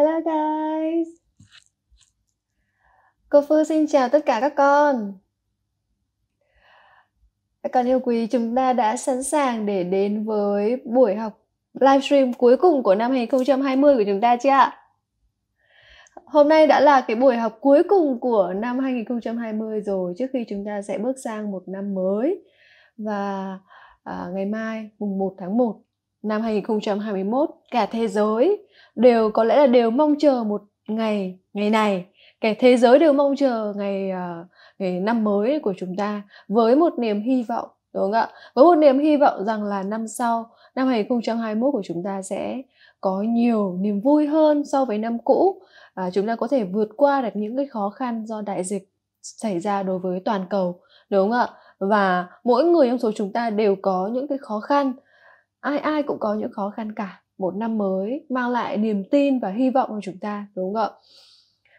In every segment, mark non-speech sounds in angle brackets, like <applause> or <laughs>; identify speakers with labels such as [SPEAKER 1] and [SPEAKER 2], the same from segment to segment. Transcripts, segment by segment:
[SPEAKER 1] Hello guys. Cô Phương xin chào tất cả các con. Các con yêu quý, chúng ta đã sẵn sàng để đến với buổi học livestream cuối cùng của năm 2020 của chúng ta chưa ạ? Hôm nay đã là cái buổi học cuối cùng của năm 2020 rồi trước khi chúng ta sẽ bước sang một năm mới. Và à, ngày mai mùng 1 tháng 1 năm 2021 cả thế giới đều có lẽ là đều mong chờ một ngày ngày này cả thế giới đều mong chờ ngày à, ngày năm mới của chúng ta với một niềm hy vọng đúng không ạ với một niềm hy vọng rằng là năm sau năm 2021 của chúng ta sẽ có nhiều niềm vui hơn so với năm cũ và chúng ta có thể vượt qua được những cái khó khăn do đại dịch xảy ra đối với toàn cầu đúng không ạ và mỗi người trong số chúng ta đều có những cái khó khăn ai ai cũng có những khó khăn cả một năm mới mang lại niềm tin và hy vọng cho chúng ta đúng không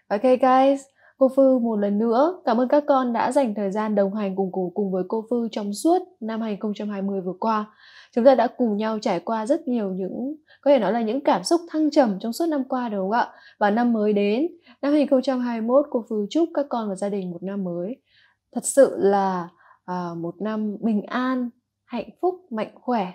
[SPEAKER 1] ạ ok guys cô Phư một lần nữa cảm ơn các con đã dành thời gian đồng hành cùng cùng cùng với cô Phư trong suốt năm 2020 vừa qua. Chúng ta đã cùng nhau trải qua rất nhiều những có thể nói là những cảm xúc thăng trầm trong suốt năm qua đúng không ạ? Và năm mới đến, năm 2021 cô Phư chúc các con và gia đình một năm mới thật sự là à, một năm bình an, hạnh phúc, mạnh khỏe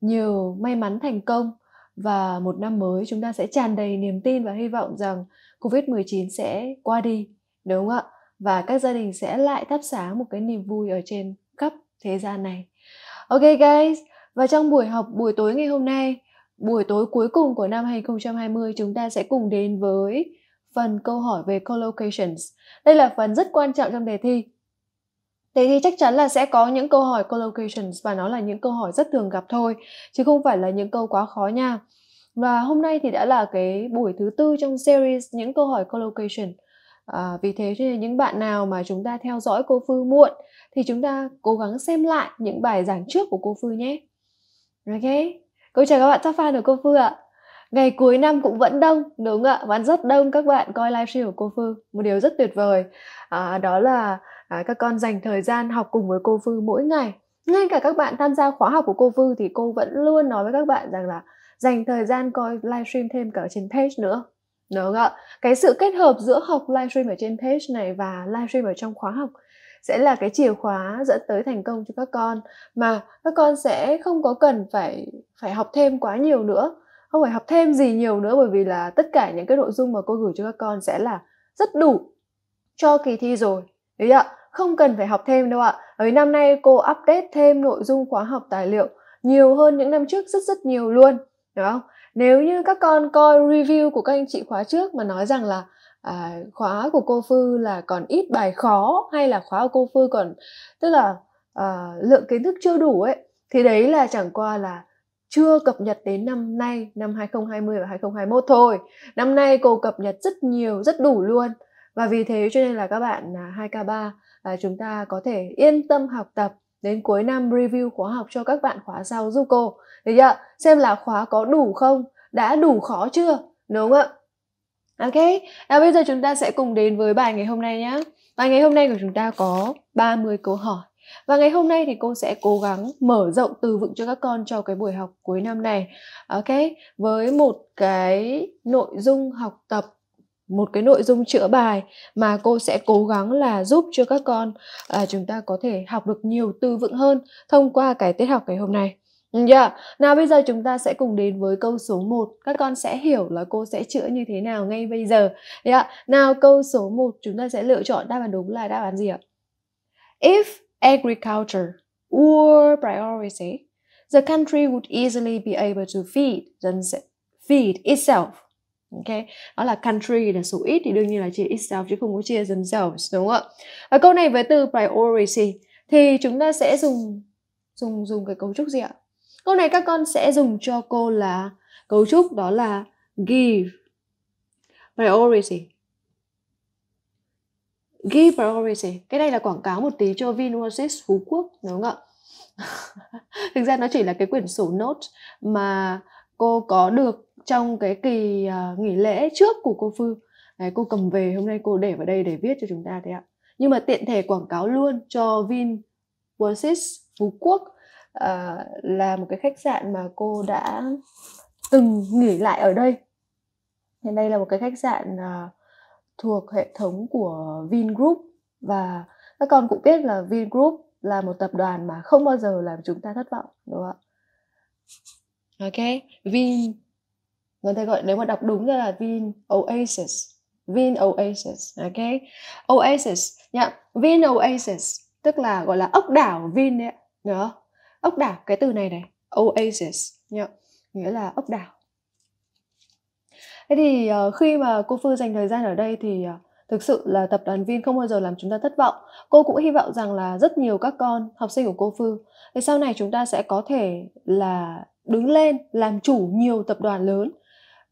[SPEAKER 1] nhiều may mắn thành công và một năm mới chúng ta sẽ tràn đầy niềm tin và hy vọng rằng Covid-19 sẽ qua đi, đúng không ạ? Và các gia đình sẽ lại thắp sáng một cái niềm vui ở trên khắp thế gian này. Ok guys, và trong buổi học buổi tối ngày hôm nay, buổi tối cuối cùng của năm 2020 chúng ta sẽ cùng đến với phần câu hỏi về collocations. Đây là phần rất quan trọng trong đề thi Thế thì chắc chắn là sẽ có những câu hỏi collocations và nó là những câu hỏi rất thường gặp thôi, chứ không phải là những câu quá khó nha. Và hôm nay thì đã là cái buổi thứ tư trong series những câu hỏi collocation. À, vì thế cho nên những bạn nào mà chúng ta theo dõi cô Phư muộn thì chúng ta cố gắng xem lại những bài giảng trước của cô Phư nhé. Ok, câu chào các bạn top fan của cô Phư ạ. Ngày cuối năm cũng vẫn đông, đúng ạ, vẫn rất đông các bạn coi livestream của cô Phư. Một điều rất tuyệt vời, à, đó là à, các con dành thời gian học cùng với cô Vư mỗi ngày ngay cả các bạn tham gia khóa học của cô Vư thì cô vẫn luôn nói với các bạn rằng là dành thời gian coi livestream thêm cả trên page nữa đúng không ạ cái sự kết hợp giữa học livestream ở trên page này và livestream ở trong khóa học sẽ là cái chìa khóa dẫn tới thành công cho các con mà các con sẽ không có cần phải phải học thêm quá nhiều nữa không phải học thêm gì nhiều nữa bởi vì là tất cả những cái nội dung mà cô gửi cho các con sẽ là rất đủ cho kỳ thi rồi đấy ạ không cần phải học thêm đâu ạ. Ấy năm nay cô update thêm nội dung khóa học tài liệu nhiều hơn những năm trước rất rất nhiều luôn, đúng không? Nếu như các con coi review của các anh chị khóa trước mà nói rằng là à, khóa của cô Phư là còn ít bài khó hay là khóa của cô Phư còn tức là à, lượng kiến thức chưa đủ ấy thì đấy là chẳng qua là chưa cập nhật đến năm nay, năm 2020 và 2021 thôi. Năm nay cô cập nhật rất nhiều, rất đủ luôn. Và vì thế cho nên là các bạn 2K3 à, à, chúng ta có thể yên tâm học tập đến cuối năm review khóa học cho các bạn khóa sau giúp cô được chưa xem là khóa có đủ không đã đủ khó chưa đúng không ạ ok à, bây giờ chúng ta sẽ cùng đến với bài ngày hôm nay nhé bài ngày hôm nay của chúng ta có 30 câu hỏi và ngày hôm nay thì cô sẽ cố gắng mở rộng từ vựng cho các con cho cái buổi học cuối năm này ok với một cái nội dung học tập một cái nội dung chữa bài mà cô sẽ cố gắng là giúp cho các con à, chúng ta có thể học được nhiều từ vựng hơn thông qua cái tiết học ngày hôm nay. Yeah. Ừ, dạ. Nào bây giờ chúng ta sẽ cùng đến với câu số 1 Các con sẽ hiểu là cô sẽ chữa như thế nào ngay bây giờ yeah. Dạ. Nào câu số 1 chúng ta sẽ lựa chọn đáp án đúng là đáp án gì ạ? If agriculture were priority The country would easily be able to feed, feed itself Ok, đó là country là số ít thì đương nhiên là chia itself chứ không có chia themselves đúng không ạ? Và câu này với từ priority thì chúng ta sẽ dùng dùng dùng cái cấu trúc gì ạ? Câu này các con sẽ dùng cho cô là cấu trúc đó là give priority. Give priority. Cái này là quảng cáo một tí cho Vinoasis Phú Quốc đúng không ạ? <laughs> Thực ra nó chỉ là cái quyển sổ note mà cô có được trong cái kỳ uh, nghỉ lễ trước của cô Phương Đấy, cô cầm về hôm nay cô để vào đây để viết cho chúng ta thế ạ nhưng mà tiện thể quảng cáo luôn cho Vin Versus Phú Quốc uh, là một cái khách sạn mà cô đã từng nghỉ lại ở đây thì đây là một cái khách sạn uh, thuộc hệ thống của Vingroup và các con cũng biết là Vingroup là một tập đoàn mà không bao giờ làm chúng ta thất vọng đúng không ạ? Ok, Vin người ta gọi nếu mà đọc đúng ra là Vin Oasis Vin Oasis ok Oasis nhá yeah. Vin Oasis tức là gọi là ốc đảo Vin đấy nhớ ốc đảo cái từ này này Oasis nhá yeah. nghĩa là ốc đảo thế thì uh, khi mà cô Phương dành thời gian ở đây thì uh, thực sự là tập đoàn Vin không bao giờ làm chúng ta thất vọng. Cô cũng hy vọng rằng là rất nhiều các con học sinh của cô Phương thì sau này chúng ta sẽ có thể là đứng lên làm chủ nhiều tập đoàn lớn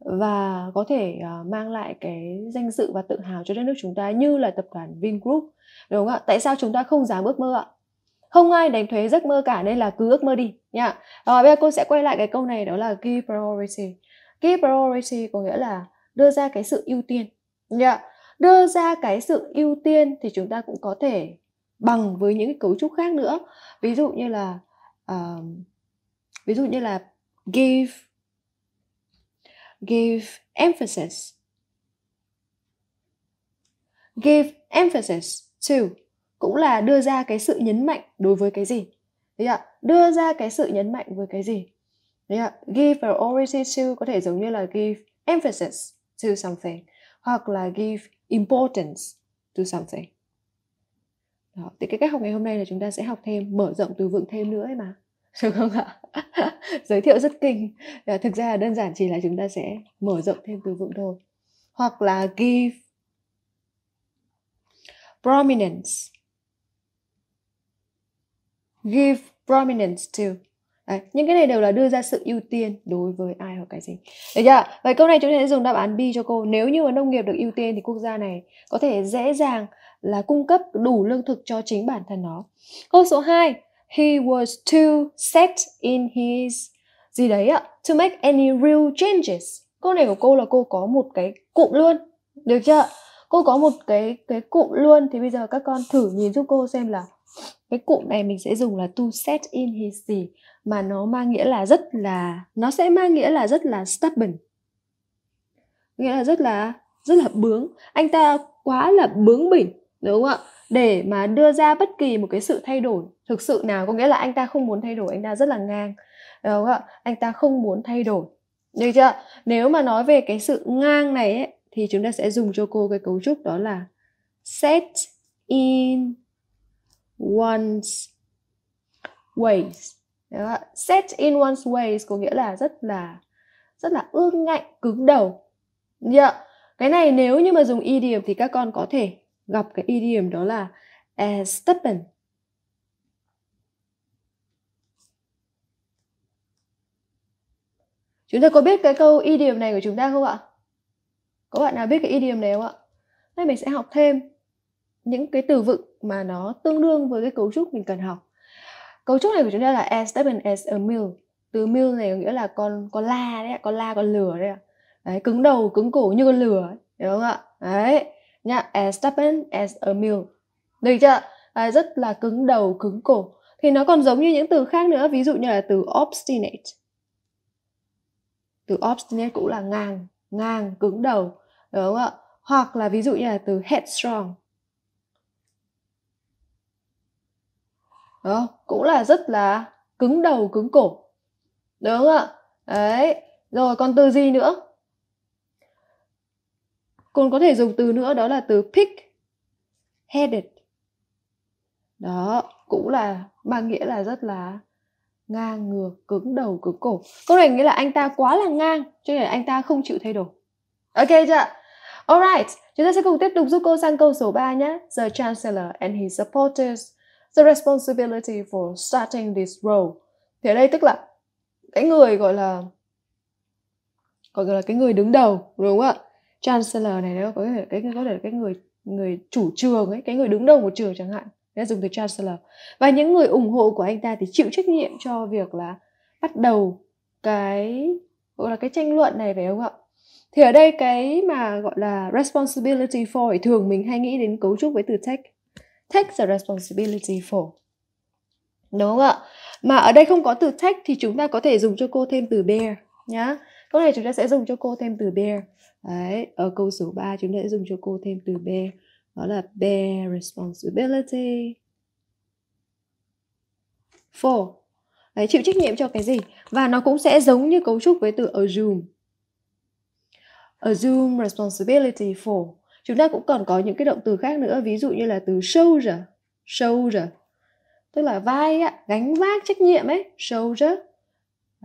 [SPEAKER 1] và có thể ờ, mang lại cái danh dự và tự hào cho đất nước chúng ta như là tập đoàn Vingroup đúng không ạ tại sao chúng ta không dám ước mơ ạ không ai đánh thuế giấc mơ cả nên là cứ ước mơ đi nha rồi bây giờ cô sẽ quay lại cái câu này đó là key priority key priority có nghĩa là đưa ra cái sự ưu tiên nha đưa ra cái sự ưu tiên thì chúng ta cũng có thể bằng với những cái cấu trúc khác nữa ví dụ như là uh, ví dụ như là give give emphasis. Give emphasis to cũng là đưa ra cái sự nhấn mạnh đối với cái gì. Đấy ạ, đưa ra cái sự nhấn mạnh với cái gì. Đấy ạ, give priority to có thể giống như là give emphasis to something hoặc là give importance to something. Đó, thì cái cách học ngày hôm nay là chúng ta sẽ học thêm, mở rộng từ vựng thêm nữa ấy mà. <laughs> đúng không ạ giới thiệu rất kinh ờ, thực ra đơn giản chỉ là chúng ta sẽ mở rộng thêm từ vựng thôi hoặc là give prominence give prominence to Đấy, những cái này đều là đưa ra sự ưu tiên đối với ai hoặc cái gì Được chưa? Vậy câu này chúng ta sẽ dùng đáp án B cho cô Nếu như mà nông nghiệp được ưu tiên thì quốc gia này có thể dễ dàng là cung cấp đủ lương thực cho chính bản thân nó Câu số 2 He was too set in his gì đấy ạ. To make any real changes. Câu này của cô là cô có một cái cụm luôn. Được chưa? Cô có một cái cái cụm luôn thì bây giờ các con thử nhìn giúp cô xem là cái cụm này mình sẽ dùng là to set in his gì mà nó mang nghĩa là rất là nó sẽ mang nghĩa là rất là stubborn. Nghĩa là rất là rất là bướng. Anh ta quá là bướng bỉnh, đúng không ạ? Để mà đưa ra bất kỳ một cái sự thay đổi thực sự nào có nghĩa là anh ta không muốn thay đổi anh ta rất là ngang ờ, đúng không ạ anh ta không muốn thay đổi được chưa nếu mà nói về cái sự ngang này ấy, thì chúng ta sẽ dùng cho cô cái cấu trúc đó là set in one's ways đúng không? set in one's ways có nghĩa là rất là rất là ương ngạnh cứng đầu yeah. cái này nếu như mà dùng idiom thì các con có thể gặp cái idiom đó là as stubborn Chúng ta có biết cái câu idiom này của chúng ta không ạ? Có bạn nào biết cái idiom này không ạ? Nay mình sẽ học thêm những cái từ vựng mà nó tương đương với cái cấu trúc mình cần học. Cấu trúc này của chúng ta là as stubborn as a mule. Từ mule này có nghĩa là con con la đấy, con la con lửa đấy ạ. Đấy, cứng đầu, cứng cổ như con lửa, hiểu không ạ? Đấy. Nhá, as stubborn as a mule. Được chưa? À, rất là cứng đầu, cứng cổ. Thì nó còn giống như những từ khác nữa, ví dụ như là từ obstinate từ obstinate cũng là ngang ngang cứng đầu đúng không ạ hoặc là ví dụ như là từ headstrong đó cũng là rất là cứng đầu cứng cổ đúng không ạ đấy rồi còn từ gì nữa còn có thể dùng từ nữa đó là từ pick headed đó cũng là mang nghĩa là rất là ngang ngược cứng đầu cứng cổ câu này nghĩa là anh ta quá là ngang cho nên là anh ta không chịu thay đổi ok chưa alright chúng ta sẽ cùng tiếp tục giúp cô sang câu số 3 nhé the chancellor and his supporters the responsibility for starting this role thì ở đây tức là cái người gọi là gọi là cái người đứng đầu đúng không ạ chancellor này nó có thể cái có thể cái người người chủ trường ấy cái người đứng đầu một trường chẳng hạn Đấy là dùng từ chancellor. Và những người ủng hộ của anh ta thì chịu trách nhiệm cho việc là bắt đầu cái gọi là cái tranh luận này phải không ạ? Thì ở đây cái mà gọi là responsibility for thường mình hay nghĩ đến cấu trúc với từ take. Take the responsibility for. Đúng không ạ? Mà ở đây không có từ take thì chúng ta có thể dùng cho cô thêm từ bear nhá. Câu này chúng ta sẽ dùng cho cô thêm từ bear. Đấy, ở câu số 3 chúng ta sẽ dùng cho cô thêm từ bear đó là bear responsibility for Đấy, chịu trách nhiệm cho cái gì và nó cũng sẽ giống như cấu trúc với từ assume assume responsibility for chúng ta cũng còn có những cái động từ khác nữa ví dụ như là từ shoulder shoulder tức là vai á, gánh vác trách nhiệm ấy shoulder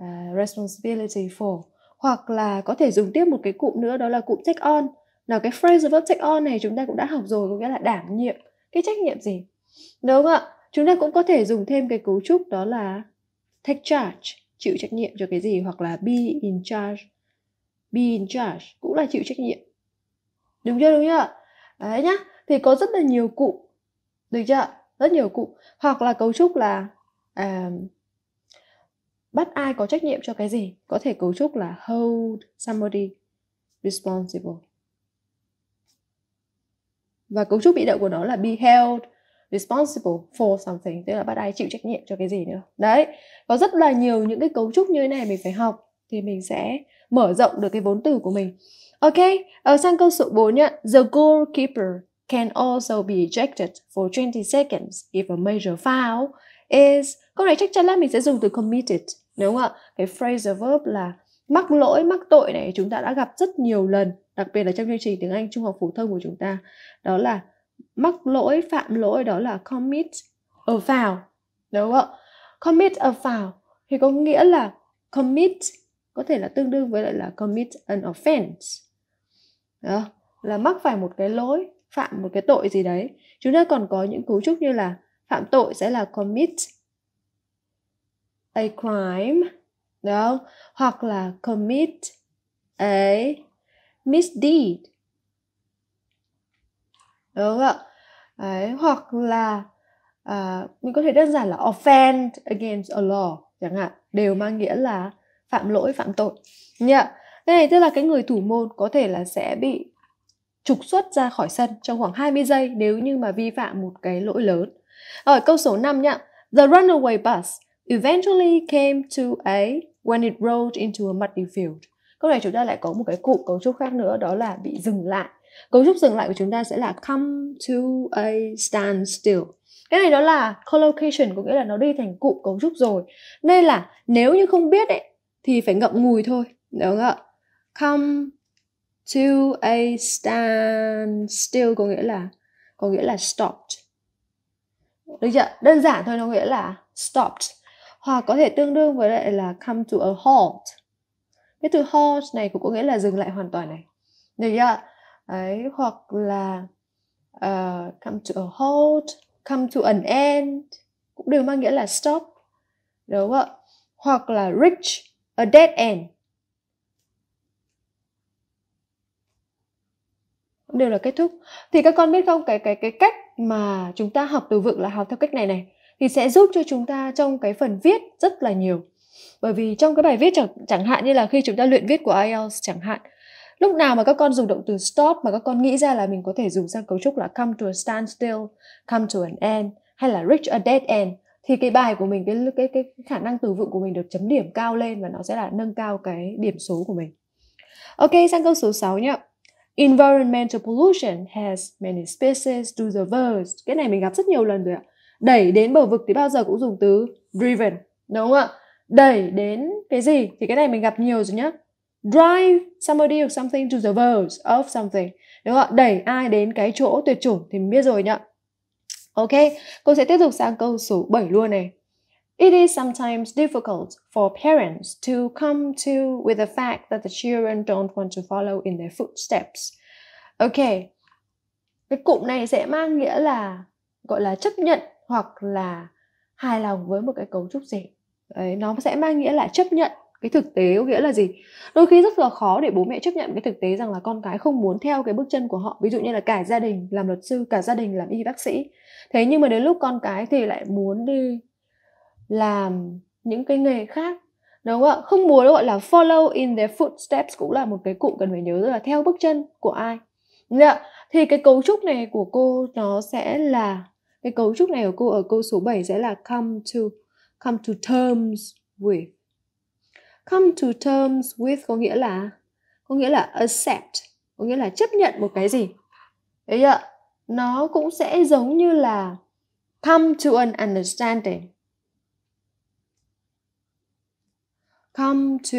[SPEAKER 1] uh, responsibility for hoặc là có thể dùng tiếp một cái cụm nữa đó là cụm take on là cái phrase verb take on này chúng ta cũng đã học rồi có nghĩa là đảm nhiệm cái trách nhiệm gì đúng không ạ chúng ta cũng có thể dùng thêm cái cấu trúc đó là take charge chịu trách nhiệm cho cái gì hoặc là be in charge be in charge cũng là chịu trách nhiệm đúng chưa đúng chưa đấy nhá thì có rất là nhiều cụ được chưa rất nhiều cụ hoặc là cấu trúc là um, bắt ai có trách nhiệm cho cái gì có thể cấu trúc là hold somebody responsible và cấu trúc bị động của nó là be held responsible for something tức là bắt ai chịu trách nhiệm cho cái gì nữa đấy có rất là nhiều những cái cấu trúc như thế này mình phải học thì mình sẽ mở rộng được cái vốn từ của mình ok ở ờ, sang câu số 4 nhá the goalkeeper can also be ejected for 20 seconds if a major foul is câu này chắc chắn là mình sẽ dùng từ committed đúng không ạ cái phrasal verb là mắc lỗi mắc tội này chúng ta đã gặp rất nhiều lần đặc biệt là trong chương trình tiếng Anh trung học phổ thông của chúng ta đó là mắc lỗi phạm lỗi đó là commit a foul đúng không commit a foul thì có nghĩa là commit có thể là tương đương với lại là commit an offense đó, là mắc phải một cái lỗi phạm một cái tội gì đấy chúng ta còn có những cấu trúc như là phạm tội sẽ là commit a crime đó hoặc là commit a misdeed đúng không ạ Đấy, hoặc là uh, mình có thể đơn giản là offend against a law chẳng hạn đều mang nghĩa là phạm lỗi phạm tội nhá yeah. này tức là cái người thủ môn có thể là sẽ bị trục xuất ra khỏi sân trong khoảng 20 giây nếu như mà vi phạm một cái lỗi lớn. Rồi câu số 5 nhá. The runaway bus eventually came to a when it rolled into a muddy field. Câu này chúng ta lại có một cái cụ cấu trúc khác nữa đó là bị dừng lại. Cấu trúc dừng lại của chúng ta sẽ là come to a standstill. Cái này đó là collocation có nghĩa là nó đi thành cụm cấu trúc rồi. Nên là nếu như không biết ấy thì phải ngậm ngùi thôi, đúng không ạ? Come to a standstill có nghĩa là có nghĩa là stopped. Được chưa? Đơn giản thôi nó nghĩa là stopped. Hoặc có thể tương đương với lại là come to a halt cái từ halt này cũng có nghĩa là dừng lại hoàn toàn này được chưa đấy hoặc là uh, come to a halt come to an end cũng đều mang nghĩa là stop đúng không ạ hoặc là reach a dead end cũng đều là kết thúc thì các con biết không cái cái cái cách mà chúng ta học từ vựng là học theo cách này này thì sẽ giúp cho chúng ta trong cái phần viết rất là nhiều bởi vì trong cái bài viết chẳng, chẳng hạn như là khi chúng ta luyện viết của IELTS chẳng hạn lúc nào mà các con dùng động từ stop mà các con nghĩ ra là mình có thể dùng sang cấu trúc là come to a standstill, come to an end hay là reach a dead end thì cái bài của mình cái cái cái khả năng từ vựng của mình được chấm điểm cao lên và nó sẽ là nâng cao cái điểm số của mình. Ok, sang câu số 6 nhá. Environmental pollution has many species to the verb. Cái này mình gặp rất nhiều lần rồi ạ. Đẩy đến bờ vực thì bao giờ cũng dùng từ driven, đúng không ạ? đẩy đến cái gì thì cái này mình gặp nhiều rồi nhá drive somebody or something to the verge of something đúng không đẩy ai đến cái chỗ tuyệt chủng thì mình biết rồi nhá ok cô sẽ tiếp tục sang câu số 7 luôn này It is sometimes difficult for parents to come to with the fact that the children don't want to follow in their footsteps. Ok, cái cụm này sẽ mang nghĩa là gọi là chấp nhận hoặc là hài lòng với một cái cấu trúc gì Đấy, nó sẽ mang nghĩa là chấp nhận cái thực tế có nghĩa là gì đôi khi rất là khó để bố mẹ chấp nhận cái thực tế rằng là con cái không muốn theo cái bước chân của họ ví dụ như là cả gia đình làm luật sư cả gia đình làm y bác sĩ thế nhưng mà đến lúc con cái thì lại muốn đi làm những cái nghề khác đúng không ạ không muốn gọi là follow in their footsteps cũng là một cái cụm cần phải nhớ là theo bước chân của ai Dạ. thì cái cấu trúc này của cô nó sẽ là cái cấu trúc này của cô ở câu số 7 sẽ là come to come to terms with come to terms with có nghĩa là có nghĩa là accept có nghĩa là chấp nhận một cái gì đấy ạ nó cũng sẽ giống như là come to an understanding come to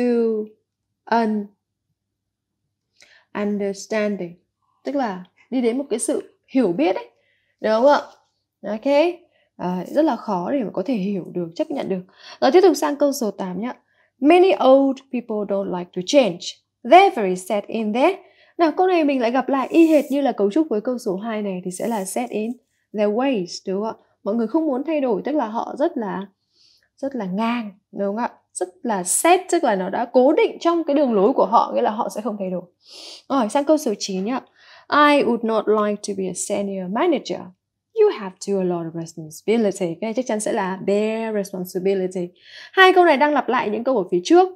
[SPEAKER 1] an understanding tức là đi đến một cái sự hiểu biết ấy đúng không ạ ok à, rất là khó để mà có thể hiểu được chấp nhận được rồi ờ, tiếp tục sang câu số 8 nhá many old people don't like to change they're very set in there nào câu này mình lại gặp lại y hệt như là cấu trúc với câu số 2 này thì sẽ là set in their ways đúng không ạ mọi người không muốn thay đổi tức là họ rất là rất là ngang đúng không ạ rất là set tức là nó đã cố định trong cái đường lối của họ nghĩa là họ sẽ không thay đổi rồi sang câu số 9 nhá I would not like to be a senior manager you have to a lot of responsibility cái chắc chắn sẽ là bear responsibility hai câu này đang lặp lại những câu ở phía trước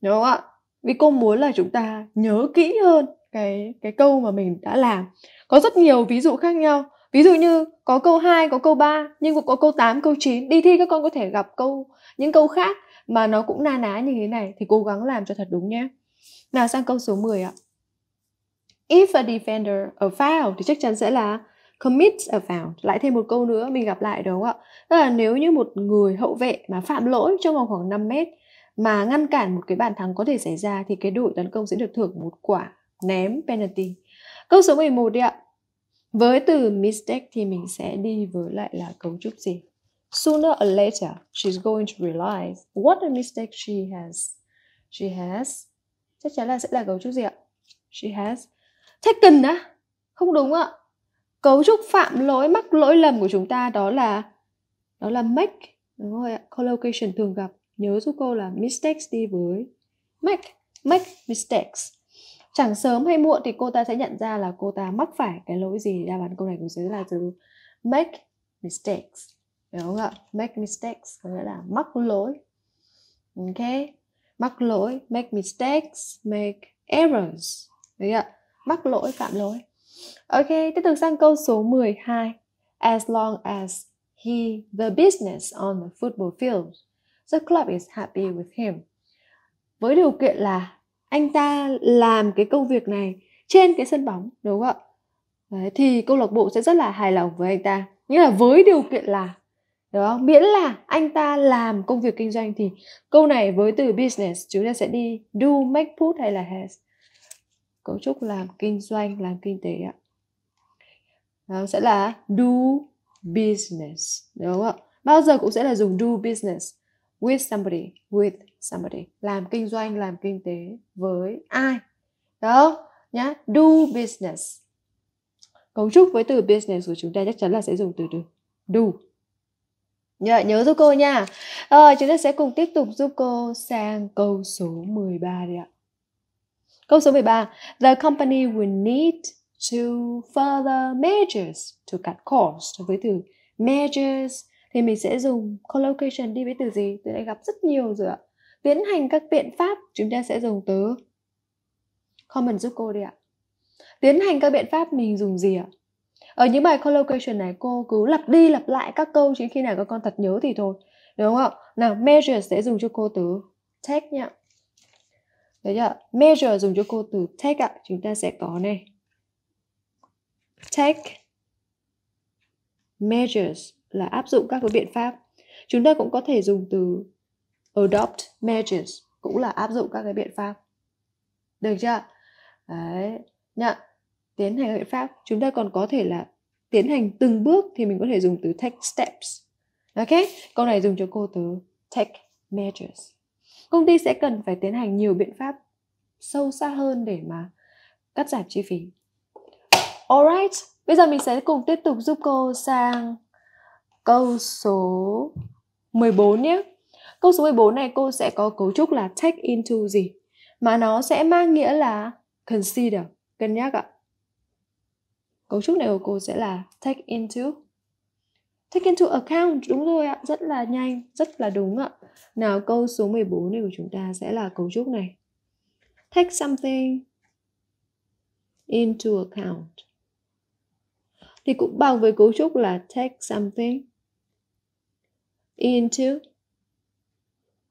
[SPEAKER 1] đúng không ạ vì cô muốn là chúng ta nhớ kỹ hơn cái cái câu mà mình đã làm có rất nhiều ví dụ khác nhau ví dụ như có câu 2, có câu 3 nhưng cũng có câu 8, câu 9 đi thi các con có thể gặp câu những câu khác mà nó cũng na ná như thế này thì cố gắng làm cho thật đúng nhé nào sang câu số 10 ạ If a defender a foul thì chắc chắn sẽ là commits vào lại thêm một câu nữa mình gặp lại đúng không ạ tức là nếu như một người hậu vệ mà phạm lỗi trong vòng khoảng 5 mét mà ngăn cản một cái bàn thắng có thể xảy ra thì cái đội tấn công sẽ được thưởng một quả ném penalty câu số 11 đi ạ với từ mistake thì mình sẽ đi với lại là cấu trúc gì sooner or later she's going to realize what a mistake she has she has chắc chắn là sẽ là cấu trúc gì ạ she has taken á không đúng ạ cấu trúc phạm lỗi mắc lỗi lầm của chúng ta đó là đó là make đúng rồi ạ collocation thường gặp nhớ giúp cô là mistakes đi với make make mistakes chẳng sớm hay muộn thì cô ta sẽ nhận ra là cô ta mắc phải cái lỗi gì đáp án câu này cũng sẽ là từ make mistakes đúng không ạ make mistakes có nghĩa là mắc lỗi ok mắc lỗi make mistakes make errors đấy ạ mắc lỗi phạm lỗi Ok, tiếp tục sang câu số 12. As long as he the business on the football field, the club is happy with him. Với điều kiện là anh ta làm cái công việc này trên cái sân bóng, đúng không ạ? Đấy, thì câu lạc bộ sẽ rất là hài lòng với anh ta. Nghĩa là với điều kiện là đó, Miễn là anh ta làm công việc kinh doanh thì câu này với từ business chúng ta sẽ đi do, make, put hay là has cấu trúc làm kinh doanh làm kinh tế ạ nó ờ, sẽ là do business đúng không ạ bao giờ cũng sẽ là dùng do business with somebody with somebody làm kinh doanh làm kinh tế với ai đó nhá do business cấu trúc với từ business của chúng ta chắc chắn là sẽ dùng từ do do Dạ, nhớ giúp cô nha. rồi ờ, chúng ta sẽ cùng tiếp tục giúp cô sang câu số 13 đi ạ. Câu số 13. The company will need to further measures to cut costs với từ measures thì mình sẽ dùng collocation đi với từ gì? Từ đã gặp rất nhiều rồi ạ. Tiến hành các biện pháp chúng ta sẽ dùng từ common giúp cô đi ạ. Tiến hành các biện pháp mình dùng gì ạ? Ở những bài collocation này cô cứ lặp đi lặp lại các câu chỉ khi nào các con thật nhớ thì thôi. Đúng không ạ? Nào measures sẽ dùng cho cô từ take nhá. Đấy chưa? Measure dùng cho cô từ take ạ. Chúng ta sẽ có này. Take measures là áp dụng các cái biện pháp. Chúng ta cũng có thể dùng từ adopt measures cũng là áp dụng các cái biện pháp. Được chưa? Đấy. Nhá. Tiến hành biện pháp. Chúng ta còn có thể là tiến hành từng bước thì mình có thể dùng từ take steps. Ok. Câu này dùng cho cô từ take measures công ty sẽ cần phải tiến hành nhiều biện pháp sâu xa hơn để mà cắt giảm chi phí alright bây giờ mình sẽ cùng tiếp tục giúp cô sang câu số 14 nhé câu số 14 này cô sẽ có cấu trúc là take into gì mà nó sẽ mang nghĩa là consider cân nhắc ạ cấu trúc này của cô sẽ là take into take into account đúng rồi ạ rất là nhanh rất là đúng ạ nào câu số 14 này của chúng ta sẽ là cấu trúc này. Take something into account. Thì cũng bằng với cấu trúc là take something into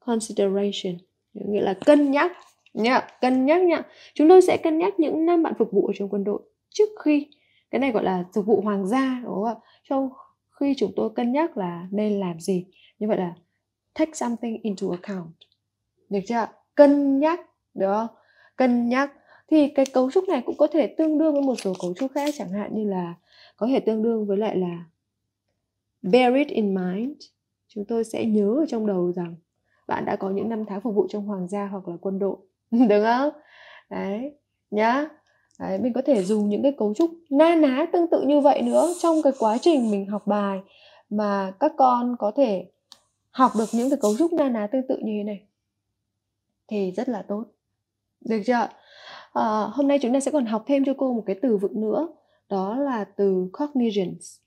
[SPEAKER 1] consideration. Nghĩa là cân nhắc nhá, cân nhắc nhá. Chúng tôi sẽ cân nhắc những năm bạn phục vụ ở trong quân đội trước khi cái này gọi là phục vụ hoàng gia đúng không ạ? Trong khi chúng tôi cân nhắc là nên làm gì. Như vậy là take something into account được chưa cân nhắc được không cân nhắc thì cái cấu trúc này cũng có thể tương đương với một số cấu trúc khác chẳng hạn như là có thể tương đương với lại là bear it in mind chúng tôi sẽ nhớ ở trong đầu rằng bạn đã có những năm tháng phục vụ trong hoàng gia hoặc là quân đội <laughs> được không đấy nhá đấy, mình có thể dùng những cái cấu trúc na ná tương tự như vậy nữa trong cái quá trình mình học bài mà các con có thể học được những cái cấu trúc na ná tương tự như thế này thì rất là tốt được chưa à, hôm nay chúng ta sẽ còn học thêm cho cô một cái từ vựng nữa đó là từ cognitions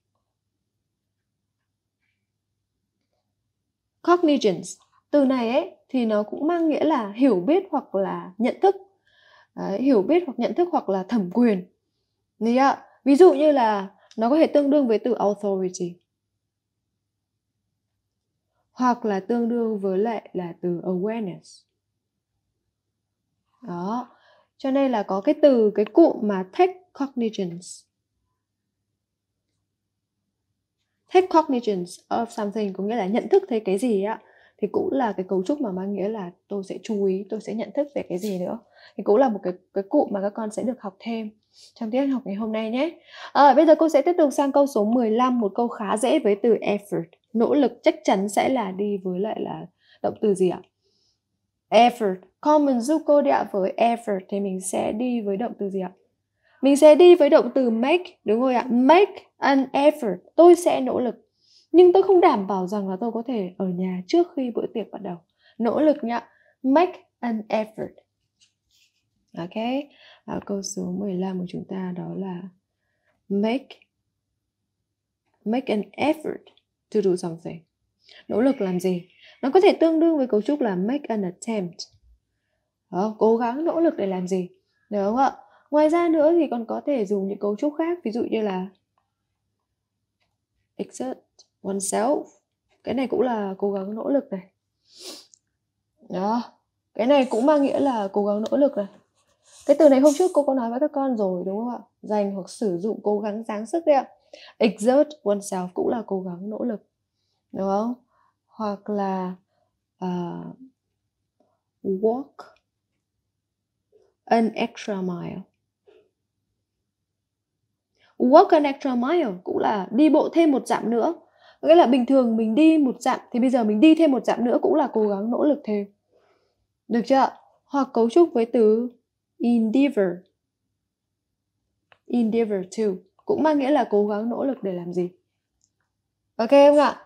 [SPEAKER 1] cognitions từ này ấy thì nó cũng mang nghĩa là hiểu biết hoặc là nhận thức Đấy, hiểu biết hoặc nhận thức hoặc là thẩm quyền ví dụ như là nó có thể tương đương với từ authority hoặc là tương đương với lại là từ awareness đó cho nên là có cái từ cái cụm mà take cognizance take cognizance of something có nghĩa là nhận thức thấy cái gì á thì cũng là cái cấu trúc mà mang nghĩa là tôi sẽ chú ý tôi sẽ nhận thức về cái gì nữa thì cũng là một cái cái cụm mà các con sẽ được học thêm trong tiết học ngày hôm nay nhé à, bây giờ cô sẽ tiếp tục sang câu số 15 một câu khá dễ với từ effort nỗ lực chắc chắn sẽ là đi với lại là động từ gì ạ effort common zuko đi ạ với effort thì mình sẽ đi với động từ gì ạ mình sẽ đi với động từ make đúng rồi ạ make an effort tôi sẽ nỗ lực nhưng tôi không đảm bảo rằng là tôi có thể ở nhà trước khi bữa tiệc bắt đầu nỗ lực nhá make an effort ok à, câu số 15 của chúng ta đó là make make an effort to do something. Nỗ lực làm gì? Nó có thể tương đương với cấu trúc là make an attempt. Đó, ờ, cố gắng nỗ lực để làm gì? Được không ạ? Ngoài ra nữa thì còn có thể dùng những cấu trúc khác, ví dụ như là exert oneself. Cái này cũng là cố gắng nỗ lực này. Đó, cái này cũng mang nghĩa là cố gắng nỗ lực này cái từ này hôm trước cô có nói với các con rồi đúng không ạ dành hoặc sử dụng cố gắng dáng sức đấy ạ exert oneself cũng là cố gắng nỗ lực đúng không hoặc là uh, walk an extra mile walk an extra mile cũng là đi bộ thêm một dặm nữa nghĩa là bình thường mình đi một dặm thì bây giờ mình đi thêm một dặm nữa cũng là cố gắng nỗ lực thêm được chưa hoặc cấu trúc với từ endeavor endeavor to cũng mang nghĩa là cố gắng nỗ lực để làm gì ok không ạ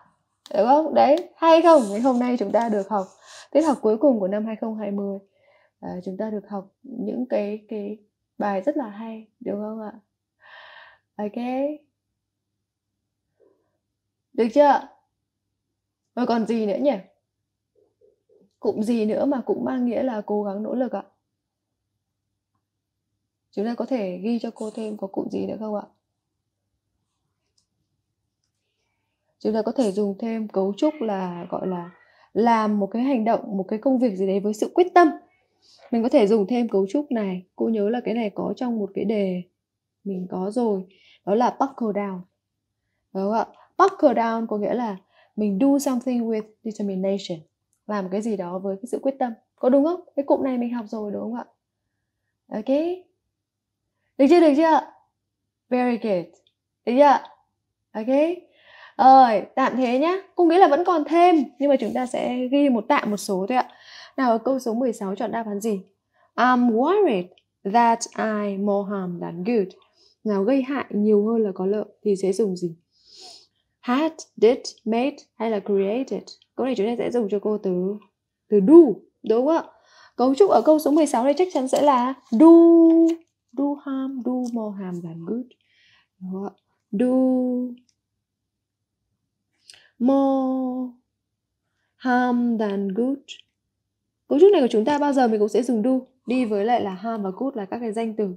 [SPEAKER 1] đúng không đấy hay không ngày hôm nay chúng ta được học tiết học cuối cùng của năm 2020 à, ờ, chúng ta được học những cái cái bài rất là hay đúng không ạ ok được chưa rồi còn gì nữa nhỉ cụm gì nữa mà cũng mang nghĩa là cố gắng nỗ lực ạ chúng ta có thể ghi cho cô thêm có cụm gì nữa không ạ chúng ta có thể dùng thêm cấu trúc là gọi là làm một cái hành động một cái công việc gì đấy với sự quyết tâm mình có thể dùng thêm cấu trúc này cô nhớ là cái này có trong một cái đề mình có rồi đó là buckle down đúng không ạ buckle down có nghĩa là mình do something with determination làm cái gì đó với cái sự quyết tâm có đúng không cái cụm này mình học rồi đúng không ạ ok được chưa được chưa very good được chưa ok ơi tạm thế nhá cũng nghĩa là vẫn còn thêm nhưng mà chúng ta sẽ ghi một tạm một số thôi ạ nào ở câu số 16 chọn đáp án gì I'm worried that I more harm than good nào gây hại nhiều hơn là có lợi thì sẽ dùng gì had did made hay là created câu này chúng ta sẽ dùng cho cô từ từ do đúng không ạ cấu trúc ở câu số 16 đây chắc chắn sẽ là do do harm do more harm than good đúng không ạ do more harm than good cấu trúc này của chúng ta bao giờ mình cũng sẽ dùng do đi với lại là harm và good là các cái danh từ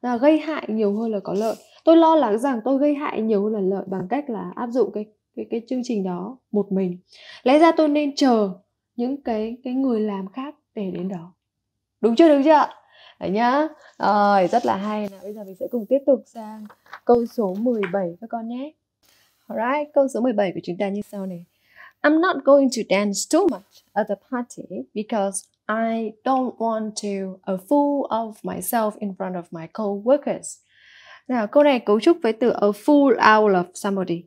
[SPEAKER 1] là gây hại nhiều hơn là có lợi tôi lo lắng rằng tôi gây hại nhiều hơn là lợi bằng cách là áp dụng cái cái cái chương trình đó một mình lẽ ra tôi nên chờ những cái cái người làm khác để đến đó đúng chưa đúng chưa Đấy nhá rồi rất là hay là bây giờ mình sẽ cùng tiếp tục sang câu số 17 các con nhé Alright, câu số 17 của chúng ta như sau này. I'm not going to dance too much at the party because I don't want to a fool of myself in front of my co-workers. Nào, câu này cấu trúc với từ a fool out of somebody.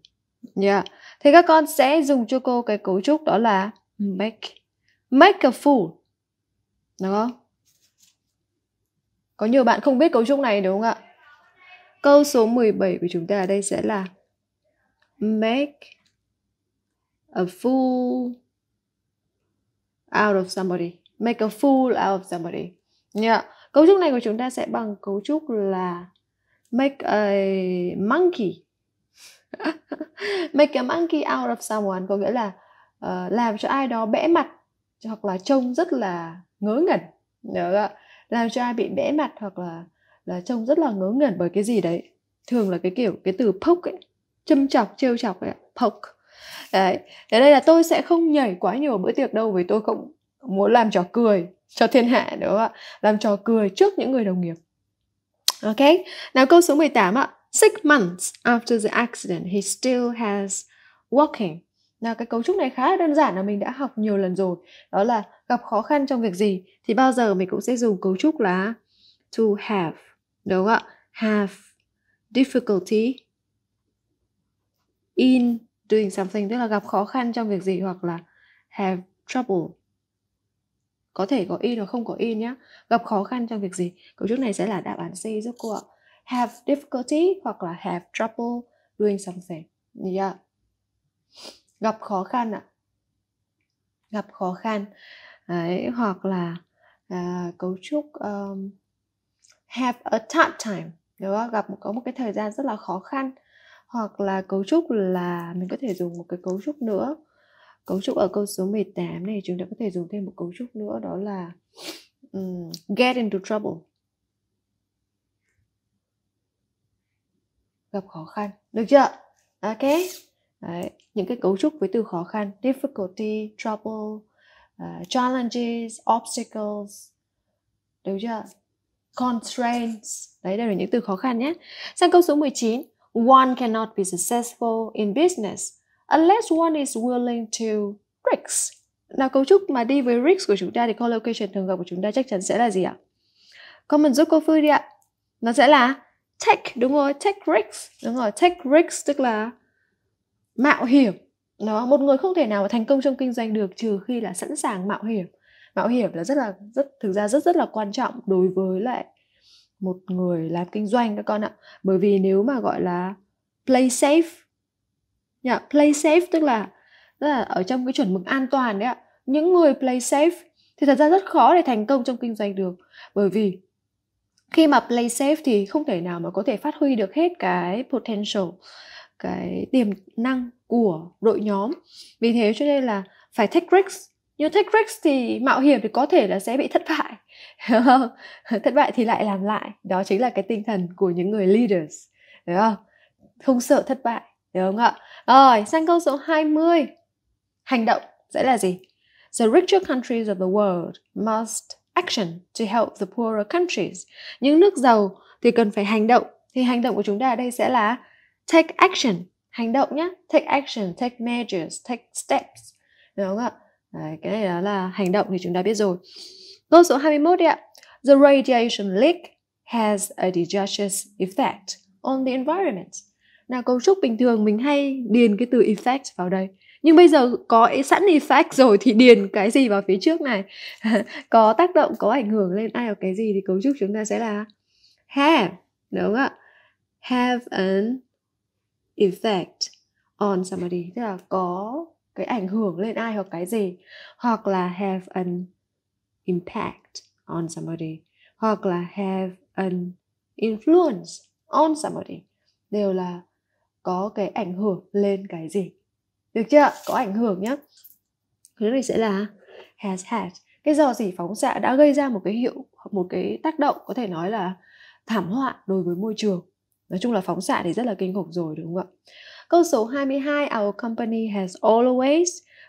[SPEAKER 1] Yeah. Thì các con sẽ dùng cho cô cái cấu trúc đó là make. Make a fool. Đúng không? Có nhiều bạn không biết cấu trúc này đúng không ạ? Câu số 17 của chúng ta ở đây sẽ là make a fool out of somebody make a fool out of somebody yeah. cấu trúc này của chúng ta sẽ bằng cấu trúc là make a monkey <laughs> make a monkey out of someone có nghĩa là uh, làm cho ai đó bẽ mặt hoặc là trông rất là ngớ ngẩn nhớ ạ làm cho ai bị bẽ mặt hoặc là là trông rất là ngớ ngẩn bởi cái gì đấy thường là cái kiểu cái từ poke ấy châm chọc trêu chọc ấy, poke đấy để đây là tôi sẽ không nhảy quá nhiều bữa tiệc đâu vì tôi cũng muốn làm trò cười cho thiên hạ đúng không ạ làm trò cười trước những người đồng nghiệp ok nào câu số 18 ạ six months after the accident he still has walking nào cái cấu trúc này khá là đơn giản là mình đã học nhiều lần rồi đó là gặp khó khăn trong việc gì thì bao giờ mình cũng sẽ dùng cấu trúc là to have đúng không ạ have difficulty in doing something tức là gặp khó khăn trong việc gì hoặc là have trouble có thể có in hoặc không có in nhé gặp khó khăn trong việc gì cấu trúc này sẽ là đáp án C giúp cô ạ have difficulty hoặc là have trouble doing something yeah. Dạ. gặp khó khăn ạ gặp khó khăn Đấy, hoặc là à, cấu trúc um, have a tough time đúng không? gặp có một cái thời gian rất là khó khăn hoặc là cấu trúc là mình có thể dùng một cái cấu trúc nữa cấu trúc ở câu số 18 này chúng ta có thể dùng thêm một cấu trúc nữa đó là um, get into trouble gặp khó khăn được chưa ok Đấy, những cái cấu trúc với từ khó khăn difficulty trouble uh, challenges obstacles được chưa constraints đấy đây là những từ khó khăn nhé sang câu số 19 One cannot be successful in business unless one is willing to risk. Nào cấu trúc mà đi với risk của chúng ta thì collocation thường gặp của chúng ta chắc chắn sẽ là gì ạ? Common giúp cô Phương đi ạ. Nó sẽ là take, đúng rồi, take risk. Đúng rồi, take risk tức là mạo hiểm. Nó một người không thể nào mà thành công trong kinh doanh được trừ khi là sẵn sàng mạo hiểm. Mạo hiểm là rất là rất thực ra rất rất là quan trọng đối với lại một người làm kinh doanh các con ạ bởi vì nếu mà gọi là play safe yeah, play safe tức là tức là ở trong cái chuẩn mực an toàn đấy ạ những người play safe thì thật ra rất khó để thành công trong kinh doanh được bởi vì khi mà play safe thì không thể nào mà có thể phát huy được hết cái potential cái tiềm năng của đội nhóm vì thế cho nên là phải take risks như take risk thì mạo hiểm thì có thể là sẽ bị thất bại <laughs> thất bại thì lại làm lại đó chính là cái tinh thần của những người leaders đúng không không sợ thất bại đúng không ạ rồi sang câu số 20 hành động sẽ là gì the richer countries of the world must action to help the poorer countries những nước giàu thì cần phải hành động thì hành động của chúng ta ở đây sẽ là take action hành động nhé take action take measures take steps đúng không ạ Đấy, cái này đó là hành động thì chúng ta biết rồi. Câu số 21 đi ạ. The radiation leak has a disastrous effect on the environment. Nào cấu trúc bình thường mình hay điền cái từ effect vào đây. Nhưng bây giờ có sẵn effect rồi thì điền cái gì vào phía trước này. <laughs> có tác động, có ảnh hưởng lên ai hoặc cái gì thì cấu trúc chúng ta sẽ là have. Đúng không ạ? Have an effect on somebody. Tức là có cái ảnh hưởng lên ai hoặc cái gì hoặc là have an impact on somebody hoặc là have an influence on somebody đều là có cái ảnh hưởng lên cái gì được chưa có ảnh hưởng nhá cái này sẽ là has had cái dò dỉ phóng xạ đã gây ra một cái hiệu một cái tác động có thể nói là thảm họa đối với môi trường nói chung là phóng xạ thì rất là kinh khủng rồi đúng không ạ Câu số 22, our company has always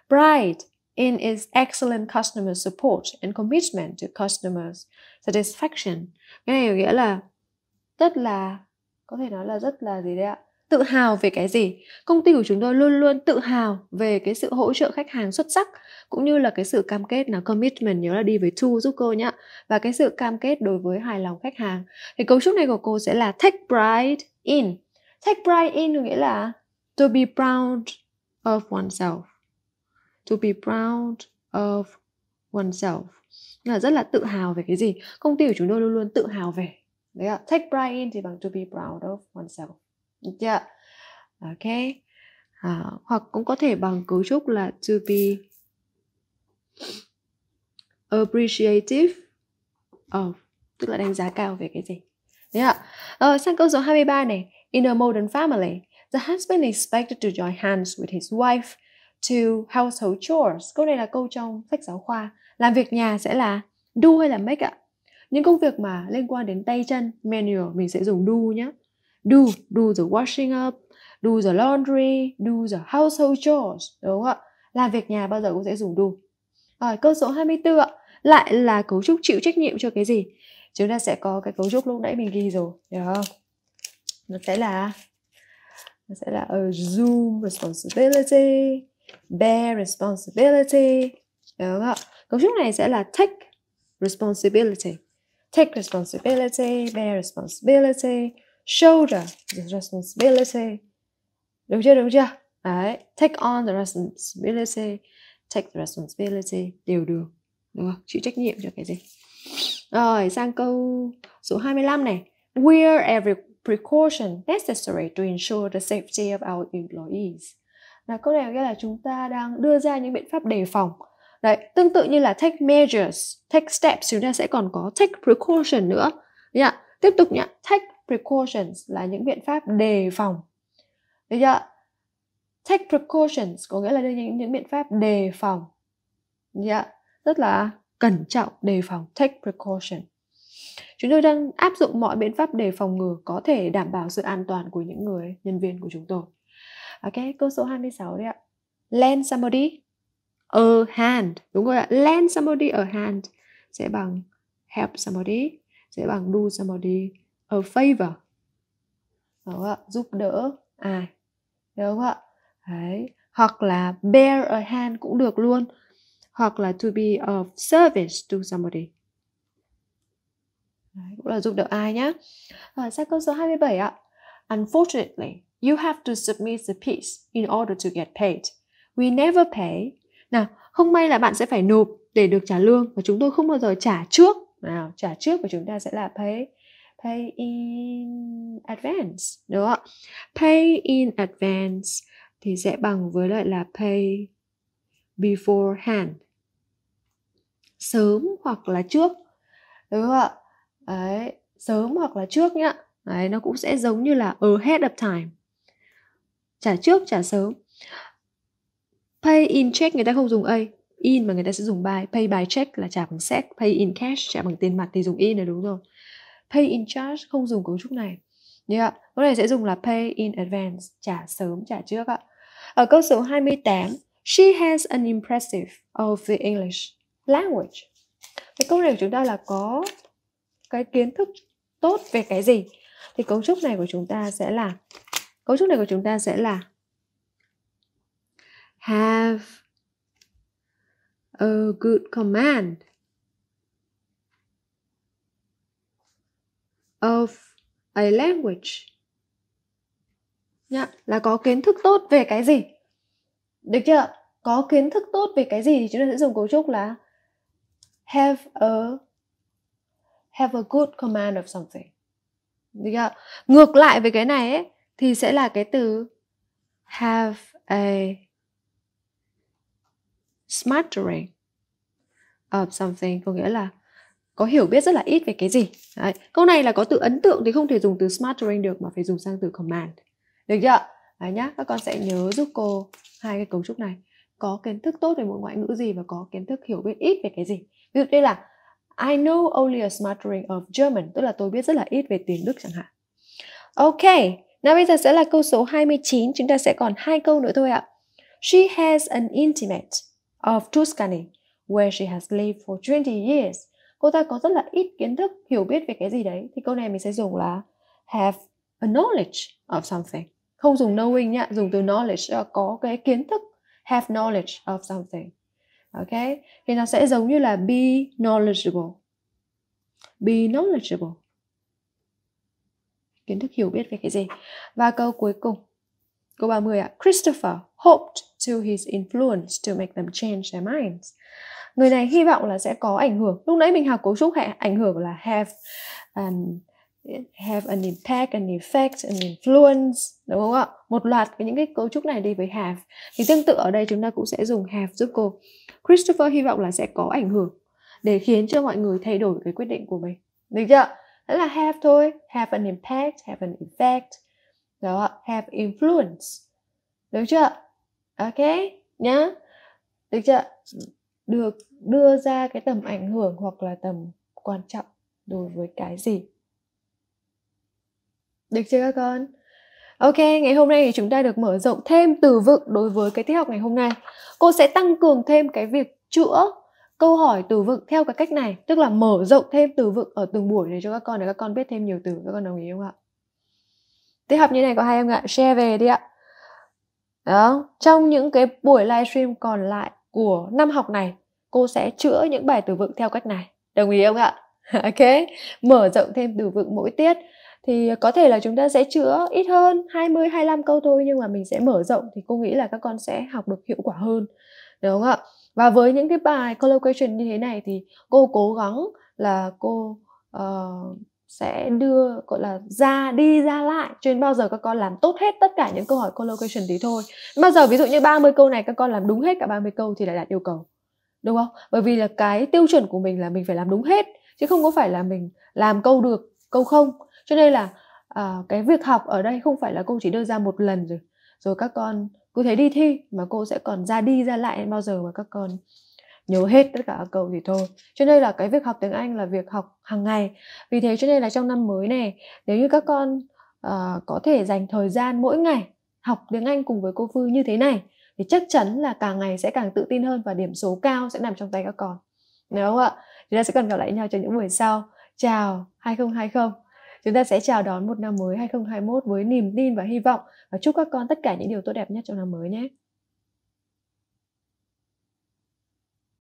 [SPEAKER 1] pride in its excellent customer support and commitment to customer satisfaction. Cái này có nghĩa là rất là có thể nói là rất là gì đấy ạ? Tự hào về cái gì? Công ty của chúng tôi luôn luôn tự hào về cái sự hỗ trợ khách hàng xuất sắc cũng như là cái sự cam kết là commitment nhớ là đi với to giúp cô nhá và cái sự cam kết đối với hài lòng khách hàng. Thì cấu trúc này của cô sẽ là take pride in. Take pride in có nghĩa là to be proud of oneself to be proud of oneself là rất là tự hào về cái gì công ty của chúng tôi luôn luôn tự hào về đấy ạ take pride in thì bằng to be proud of oneself được dạ. chưa ok à, hoặc cũng có thể bằng cấu trúc là to be appreciative of tức là đánh giá cao về cái gì đấy ạ ờ, sang câu số 23 này in a modern family The husband is expected to join hands with his wife to household chores. Câu này là câu trong sách giáo khoa. Làm việc nhà sẽ là do hay là make ạ? Những công việc mà liên quan đến tay chân, manual mình sẽ dùng do nhé. Do, do the washing up, do the laundry, do the household chores, đúng không ạ? Làm việc nhà bao giờ cũng sẽ dùng do. Rồi, câu số 24 ạ. Lại là cấu trúc chịu trách nhiệm cho cái gì? Chúng ta sẽ có cái cấu trúc lúc nãy mình ghi rồi, được không? Nó sẽ là nó sẽ là assume responsibility bear responsibility đúng không cấu trúc này sẽ là take responsibility take responsibility bear responsibility shoulder the responsibility đúng chưa đúng chưa đấy take on the responsibility take the responsibility đều được đúng không chịu trách nhiệm cho cái gì rồi sang câu số 25 này wear every precaution necessary to ensure the safety of our employees. Là câu này nghĩa là chúng ta đang đưa ra những biện pháp đề phòng. Đấy, tương tự như là take measures, take steps chúng ta sẽ còn có take precaution nữa. Đấy Tiếp tục nhá, take precautions là những biện pháp đề phòng. Đấy ạ. Take precautions có nghĩa là đưa những những biện pháp đề phòng. Đấy Rất là cẩn trọng đề phòng, take precaution. Chúng tôi đang áp dụng mọi biện pháp để phòng ngừa có thể đảm bảo sự an toàn của những người nhân viên của chúng tôi. Ok, câu số 26 đấy ạ. Lend somebody a hand. Đúng rồi ạ, lend somebody a hand sẽ bằng help somebody, sẽ bằng do somebody a favor. Đúng ạ, giúp đỡ ai. Đúng ạ. Đấy, hoặc là bear a hand cũng được luôn hoặc là to be of service to somebody Đấy, cũng là giúp đỡ ai nhé. rồi ờ, sang câu số 27 ạ. Unfortunately, you have to submit the piece in order to get paid. We never pay. Nào, không may là bạn sẽ phải nộp để được trả lương và chúng tôi không bao giờ trả trước. Nào, trả trước của chúng ta sẽ là pay pay in advance đúng không Pay in advance thì sẽ bằng với lại là pay beforehand sớm hoặc là trước đúng không ạ đấy sớm hoặc là trước nhá đấy nó cũng sẽ giống như là ừ, ahead of time trả trước trả sớm pay in check người ta không dùng a in mà người ta sẽ dùng by pay by check là trả bằng séc pay in cash trả bằng tiền mặt thì dùng in là đúng rồi pay in charge không dùng cấu trúc này nhá yeah. Câu này sẽ dùng là pay in advance, trả sớm, trả trước ạ. Ở câu số 28, she has an impressive of oh, the English language. Cái câu này của chúng ta là có cái kiến thức tốt về cái gì thì cấu trúc này của chúng ta sẽ là cấu trúc này của chúng ta sẽ là have a good command of a language nhá là có kiến thức tốt về cái gì được chưa có kiến thức tốt về cái gì thì chúng ta sẽ dùng cấu trúc là have a have a good command of something Được chưa? ngược lại với cái này ấy, thì sẽ là cái từ have a smattering of something có nghĩa là có hiểu biết rất là ít về cái gì Đấy. câu này là có từ ấn tượng thì không thể dùng từ smattering được mà phải dùng sang từ command được chưa Đấy nhá các con sẽ nhớ giúp cô hai cái cấu trúc này có kiến thức tốt về một ngoại ngữ gì và có kiến thức hiểu biết ít về cái gì ví dụ đây là I know only a smattering of German, tức là tôi biết rất là ít về tiếng Đức chẳng hạn. Ok, now bây giờ sẽ là câu số 29, chúng ta sẽ còn hai câu nữa thôi ạ. She has an intimate of Tuscany where she has lived for 20 years. Cô ta có rất là ít kiến thức, hiểu biết về cái gì đấy. Thì câu này mình sẽ dùng là have a knowledge of something. Không dùng knowing nhá, dùng từ knowledge là ờ, có cái kiến thức, have knowledge of something ok thì nó sẽ giống như là be knowledgeable be knowledgeable kiến thức hiểu biết về cái gì và câu cuối cùng câu 30 ạ Christopher hoped to his influence to make them change their minds người này hy vọng là sẽ có ảnh hưởng lúc nãy mình học cấu trúc hệ ảnh hưởng là have um, have an impact, an effect, an influence, đúng không ạ? Một loạt những cái cấu trúc này đi với have. Thì tương tự ở đây chúng ta cũng sẽ dùng have giúp cô. Christopher hy vọng là sẽ có ảnh hưởng để khiến cho mọi người thay đổi cái quyết định của mình. Được chưa? Đó là have thôi. Have an impact, have an effect. Đó, have influence. Được chưa? Ok, nhá. Được chưa? Được đưa ra cái tầm ảnh hưởng hoặc là tầm quan trọng đối với cái gì được chưa các con? Ok, ngày hôm nay thì chúng ta được mở rộng thêm từ vựng đối với cái tiết học ngày hôm nay. Cô sẽ tăng cường thêm cái việc chữa câu hỏi từ vựng theo cái cách này, tức là mở rộng thêm từ vựng ở từng buổi để cho các con để các con biết thêm nhiều từ, các con đồng ý không ạ? Tiết học như này có hai em ạ? Share về đi ạ. Đó, trong những cái buổi livestream còn lại của năm học này, cô sẽ chữa những bài từ vựng theo cách này. Đồng ý không ạ? <laughs> ok, mở rộng thêm từ vựng mỗi tiết thì có thể là chúng ta sẽ chữa ít hơn 20 25 câu thôi nhưng mà mình sẽ mở rộng thì cô nghĩ là các con sẽ học được hiệu quả hơn. Đúng không ạ? Và với những cái bài collocation như thế này thì cô cố gắng là cô uh, sẽ đưa gọi là ra đi ra lại cho đến bao giờ các con làm tốt hết tất cả những câu hỏi collocation thì thôi bao giờ ví dụ như 30 câu này các con làm đúng hết cả 30 câu thì là đạt yêu cầu đúng không bởi vì là cái tiêu chuẩn của mình là mình phải làm đúng hết chứ không có phải là mình làm câu được câu không cho nên là à, cái việc học ở đây không phải là cô chỉ đưa ra một lần rồi rồi các con cứ thế đi thi mà cô sẽ còn ra đi ra lại bao giờ mà các con nhớ hết tất cả các câu thì thôi cho nên là cái việc học tiếng anh là việc học hàng ngày vì thế cho nên là trong năm mới này nếu như các con uh, có thể dành thời gian mỗi ngày học tiếng anh cùng với cô phương như thế này thì chắc chắn là càng ngày sẽ càng tự tin hơn và điểm số cao sẽ nằm trong tay các con đúng không ạ chúng ta sẽ cần gặp lại nhau trong những buổi sau chào 2020 Chúng ta sẽ chào đón một năm mới 2021 với niềm tin và hy vọng và chúc các con tất cả những điều tốt đẹp nhất trong năm mới nhé.